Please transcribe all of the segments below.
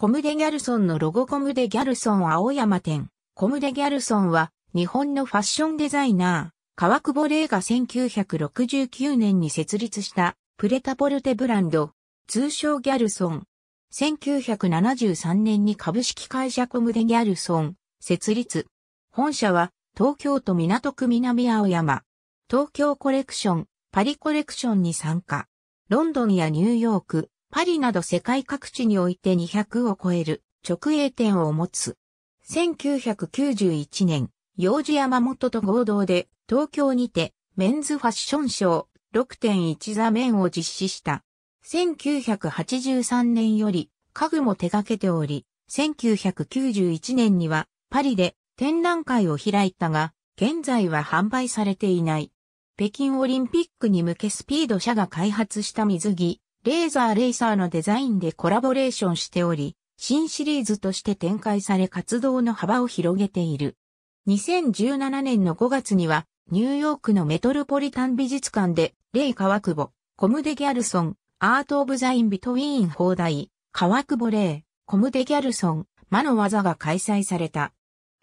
コムデギャルソンのロゴコムデギャルソン青山店。コムデギャルソンは日本のファッションデザイナー、川久保玲が1969年に設立したプレタポルテブランド、通称ギャルソン。1973年に株式会社コムデギャルソン設立。本社は東京都港区南青山、東京コレクション、パリコレクションに参加。ロンドンやニューヨーク、パリなど世界各地において200を超える直営店を持つ。1991年、幼児山本と合同で東京にてメンズファッションショー6.1座面を実施した。1983年より家具も手掛けており、1991年にはパリで展覧会を開いたが、現在は販売されていない。北京オリンピックに向けスピード社が開発した水着、レーザーレイサーのデザインでコラボレーションしており、新シリーズとして展開され活動の幅を広げている。2017年の5月には、ニューヨークのメトロポリタン美術館で、レイカワクボ、コムデギャルソン、アート・オブ・ザ・イン・ビトウィーン放題、ワクボ・レイ、コムデギャルソン、魔の技が開催された。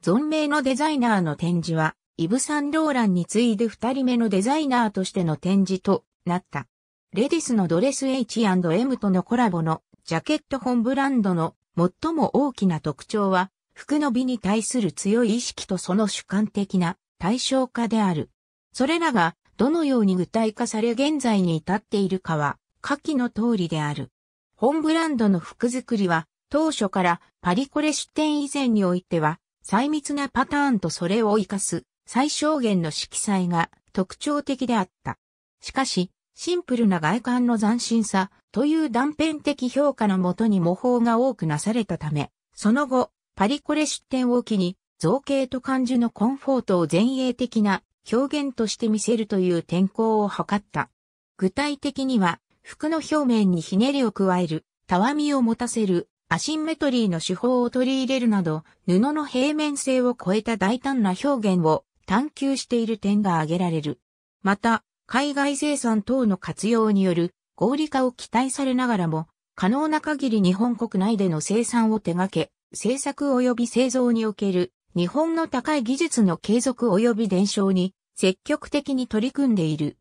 存命のデザイナーの展示は、イブ・サンローランに次いで二人目のデザイナーとしての展示となった。レディスのドレス H&M とのコラボのジャケット本ブランドの最も大きな特徴は、服の美に対する強い意識とその主観的な対象化である。それらがどのように具体化され現在に至っているかは、下記の通りである。本ブランドの服作りは、当初からパリコレ出店以前においては、細密なパターンとそれを活かす最小限の色彩が特徴的であった。しかし、シンプルな外観の斬新さという断片的評価のもとに模倣が多くなされたため、その後、パリコレ出展を機に、造形と漢字のコンフォートを前衛的な表現として見せるという転向を図った。具体的には、服の表面にひねりを加える、たわみを持たせる、アシンメトリーの手法を取り入れるなど、布の平面性を超えた大胆な表現を探求している点が挙げられる。また、海外生産等の活用による合理化を期待されながらも、可能な限り日本国内での生産を手掛け、製作及び製造における日本の高い技術の継続及び伝承に積極的に取り組んでいる。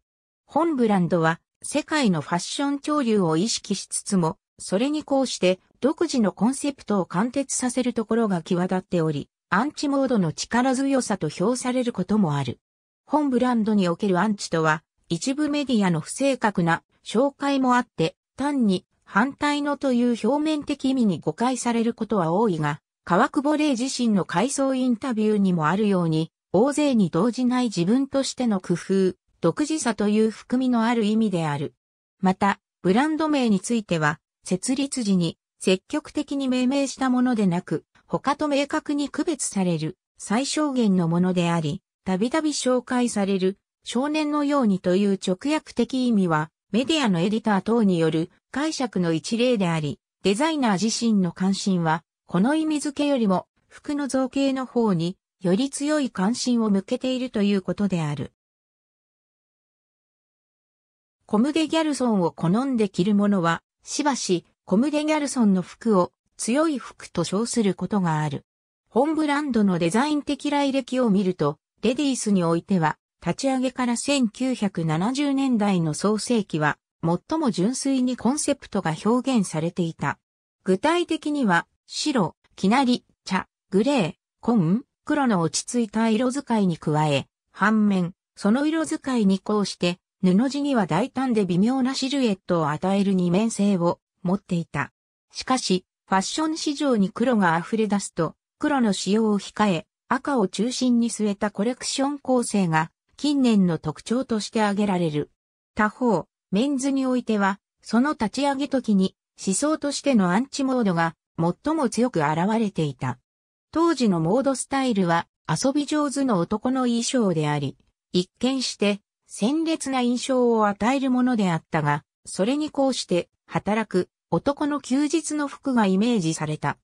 本ブランドは世界のファッション潮流を意識しつつも、それにこうして独自のコンセプトを貫徹させるところが際立っており、アンチモードの力強さと評されることもある。本ブランドにおけるアンチとは、一部メディアの不正確な紹介もあって、単に反対のという表面的意味に誤解されることは多いが、川久保玲自身の回想インタビューにもあるように、大勢に動じない自分としての工夫、独自さという含みのある意味である。また、ブランド名については、設立時に積極的に命名したものでなく、他と明確に区別される最小限のものであり、たびたび紹介される少年のようにという直訳的意味は、メディアのエディター等による解釈の一例であり、デザイナー自身の関心は、この意味付けよりも、服の造形の方により強い関心を向けているということである。コムデ・ギャルソンを好んで着る者は、しばし、コムデ・ギャルソンの服を強い服と称することがある。本ブランドのデザイン的来歴を見ると、レディースにおいては、立ち上げから1970年代の創世期は、最も純粋にコンセプトが表現されていた。具体的には、白、きなり、茶、グレー、紺、黒の落ち着いた色使いに加え、反面、その色使いにこうして、布地には大胆で微妙なシルエットを与える二面性を持っていた。しかし、ファッション市場に黒が溢れ出すと、黒の使用を控え、赤を中心に据えたコレクション構成が近年の特徴として挙げられる。他方、メンズにおいては、その立ち上げ時に思想としてのアンチモードが最も強く現れていた。当時のモードスタイルは遊び上手の男の衣装であり、一見して鮮烈な印象を与えるものであったが、それにこうして働く男の休日の服がイメージされた。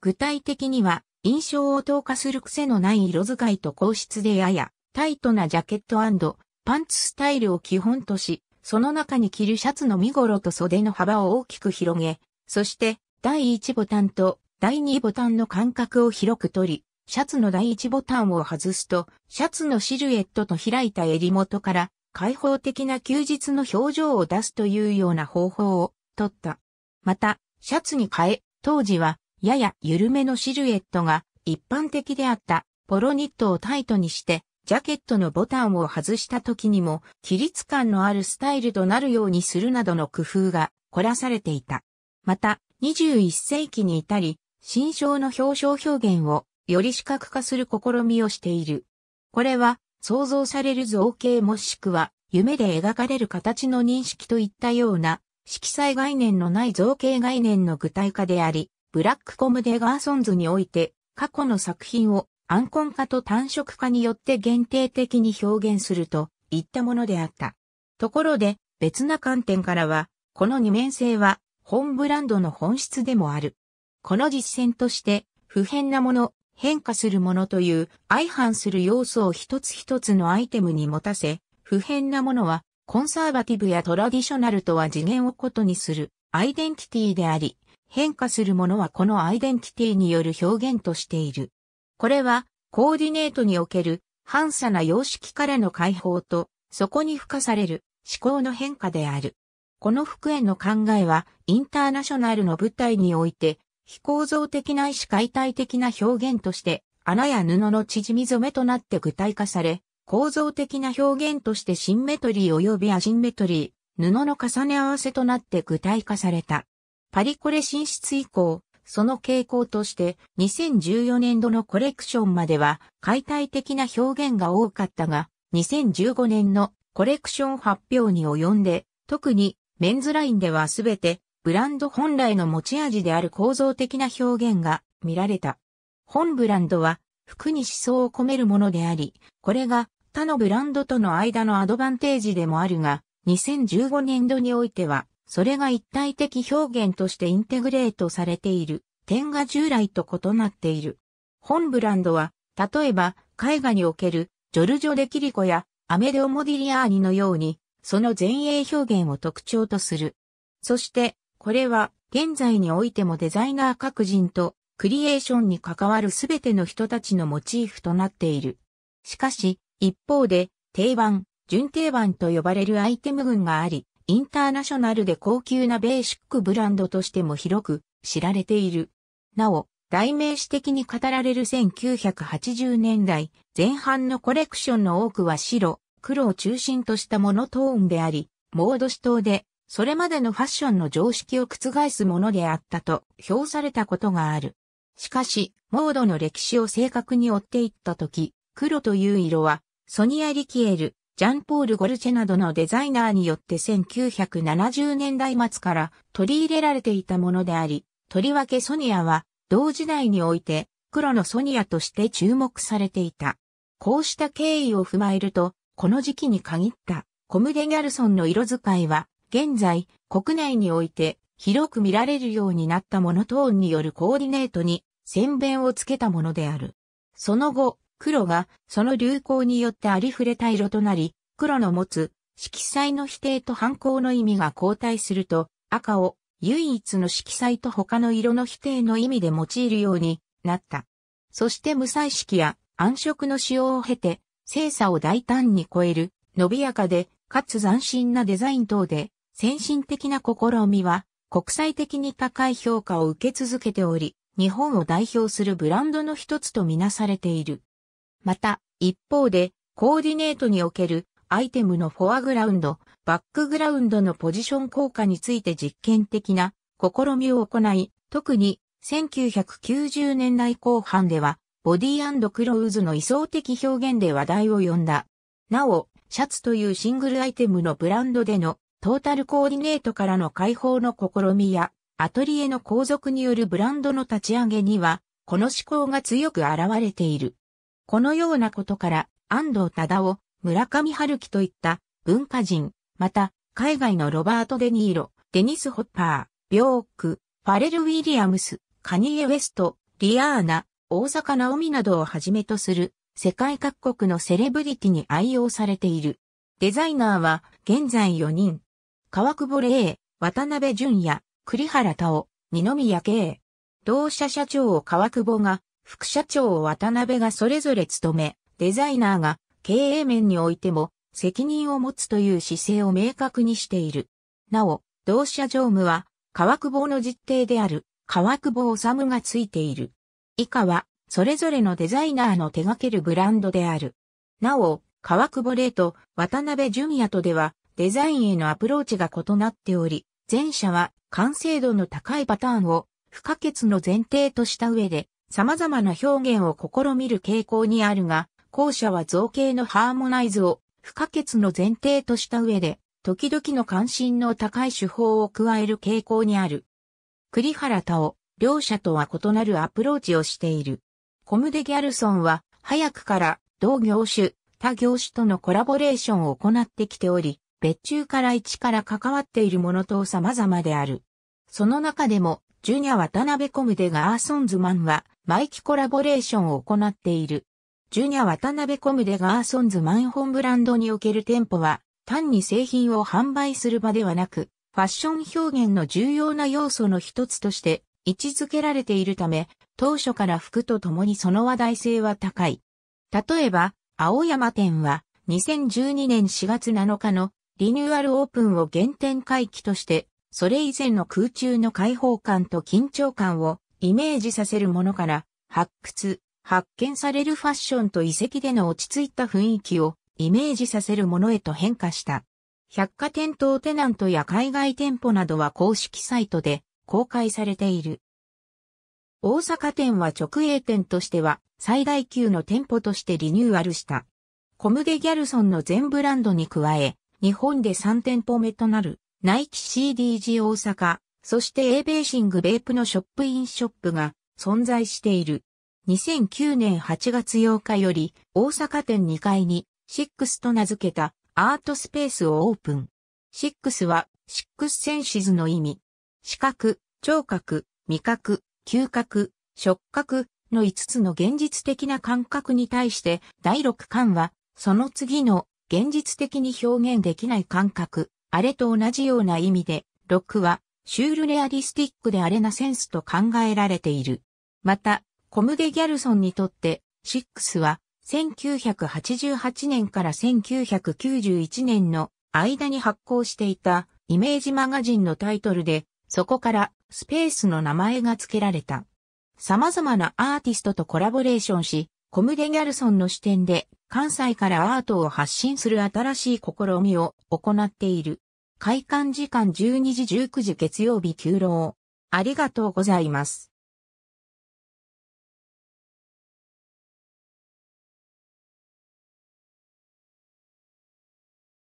具体的には印象を透過する癖のない色使いと硬質でややタイトなジャケットパンツスタイルを基本とし、その中に着るシャツの身頃と袖の幅を大きく広げ、そして第1ボタンと第2ボタンの間隔を広く取り、シャツの第1ボタンを外すと、シャツのシルエットと開いた襟元から開放的な休日の表情を出すというような方法を取った。また、シャツに変え、当時はやや緩めのシルエットが一般的であったポロニットをタイトにしてジャケットのボタンを外した時にも、規律感のあるスタイルとなるようにするなどの工夫が凝らされていた。また、21世紀に至り、新章の表彰表現をより視覚化する試みをしている。これは、想像される造形もしくは、夢で描かれる形の認識といったような、色彩概念のない造形概念の具体化であり、ブラックコムデガーソンズにおいて、過去の作品を暗根化と単色化によって限定的に表現するといったものであった。ところで、別な観点からは、この二面性は本ブランドの本質でもある。この実践として、不変なもの、変化するものという相反する要素を一つ一つのアイテムに持たせ、不変なものはコンサーバティブやトラディショナルとは次元を異にするアイデンティティであり、変化するものはこのアイデンティティによる表現としている。これは、コーディネートにおける、反差な様式からの解放と、そこに付加される思考の変化である。この復縁の考えは、インターナショナルの舞台において、非構造的ないし解体的な表現として、穴や布の縮み染めとなって具体化され、構造的な表現としてシンメトリー及びアシンメトリー、布の重ね合わせとなって具体化された。パリコレ進出以降、その傾向として2014年度のコレクションまでは解体的な表現が多かったが、2015年のコレクション発表に及んで、特にメンズラインではすべてブランド本来の持ち味である構造的な表現が見られた。本ブランドは服に思想を込めるものであり、これが他のブランドとの間のアドバンテージでもあるが、2015年度においてはそれが一体的表現としてインテグレートされている点が従来と異なっている。本ブランドは、例えば、絵画におけるジョルジョ・デ・キリコやアメデオ・モディリアーニのように、その前衛表現を特徴とする。そして、これは、現在においてもデザイナー各人と、クリエーションに関わるすべての人たちのモチーフとなっている。しかし、一方で、定番、準定番と呼ばれるアイテム群があり、インターナショナルで高級なベーシックブランドとしても広く知られている。なお、代名詞的に語られる1980年代前半のコレクションの多くは白、黒を中心としたモノトーンであり、モード指導で、それまでのファッションの常識を覆すものであったと評されたことがある。しかし、モードの歴史を正確に追っていったとき、黒という色は、ソニア・リキエル、ジャンポール・ゴルチェなどのデザイナーによって1970年代末から取り入れられていたものであり、とりわけソニアは同時代において黒のソニアとして注目されていた。こうした経緯を踏まえると、この時期に限ったコムデ・ギャルソンの色使いは、現在国内において広く見られるようになったモノトーンによるコーディネートに先弁をつけたものである。その後、黒がその流行によってありふれた色となり、黒の持つ色彩の否定と反抗の意味が交代すると、赤を唯一の色彩と他の色の否定の意味で用いるようになった。そして無彩色や暗色の使用を経て、精査を大胆に超える、伸びやかで、かつ斬新なデザイン等で、先進的な試みは、国際的に高い評価を受け続けており、日本を代表するブランドの一つとみなされている。また、一方で、コーディネートにおけるアイテムのフォアグラウンド、バックグラウンドのポジション効果について実験的な試みを行い、特に1990年代後半では、ボディクローズの位相的表現で話題を呼んだ。なお、シャツというシングルアイテムのブランドでのトータルコーディネートからの解放の試みや、アトリエの皇族によるブランドの立ち上げには、この思考が強く現れている。このようなことから、安藤忠夫、村上春樹といった文化人、また、海外のロバート・デ・ニーロ、デニス・ホッパー、ビョーク、ファレル・ウィリアムス、カニエ・ウェスト、リアーナ、大阪ナオミなどをはじめとする世界各国のセレブリティに愛用されている。デザイナーは現在4人。川久保玲、渡辺淳也、栗原太夫、二宮慶。同社社長を川久保が副社長を渡辺がそれぞれ務め、デザイナーが経営面においても責任を持つという姿勢を明確にしている。なお、同社常務は、川久保の実定である、川久保治がついている。以下は、それぞれのデザイナーの手掛けるブランドである。なお、川久保玲と渡辺淳也とでは、デザインへのアプローチが異なっており、前者は完成度の高いパターンを不可欠の前提とした上で、様々な表現を試みる傾向にあるが、後者は造形のハーモナイズを不可欠の前提とした上で、時々の関心の高い手法を加える傾向にある。栗原太夫、両者とは異なるアプローチをしている。コムデ・ギャルソンは、早くから同業種、他業種とのコラボレーションを行ってきており、別注から一から関わっているものと様々である。その中でも、ジュニア渡辺コムデ・ガーソンズマンは、マイキコラボレーションを行っている。ジュニア渡辺コムでガーソンズマンホンブランドにおける店舗は、単に製品を販売する場ではなく、ファッション表現の重要な要素の一つとして位置づけられているため、当初から服と共にその話題性は高い。例えば、青山店は2012年4月7日のリニューアルオープンを原点回帰として、それ以前の空中の開放感と緊張感をイメージさせるものから発掘、発見されるファッションと遺跡での落ち着いた雰囲気をイメージさせるものへと変化した。百貨店等テナントや海外店舗などは公式サイトで公開されている。大阪店は直営店としては最大級の店舗としてリニューアルした。コムデギャルソンの全ブランドに加え、日本で3店舗目となるナイキ CDG 大阪、そしてエーベーシングベープのショップインショップが存在している。2009年8月8日より大阪店2階にシックスと名付けたアートスペースをオープン。シックスはシックスセンシズの意味。視覚、聴覚、味覚、嗅覚、触覚の5つの現実的な感覚に対して第6巻はその次の現実的に表現できない感覚、あれと同じような意味で、6はシュールレアリスティックでアレなセンスと考えられている。また、コムデ・ギャルソンにとって、シックスは、1988年から1991年の間に発行していたイメージマガジンのタイトルで、そこからスペースの名前が付けられた。様々なアーティストとコラボレーションし、コムデ・ギャルソンの視点で関西からアートを発信する新しい試みを行っている。開館時間12時19時月曜日休労。ありがとうございます。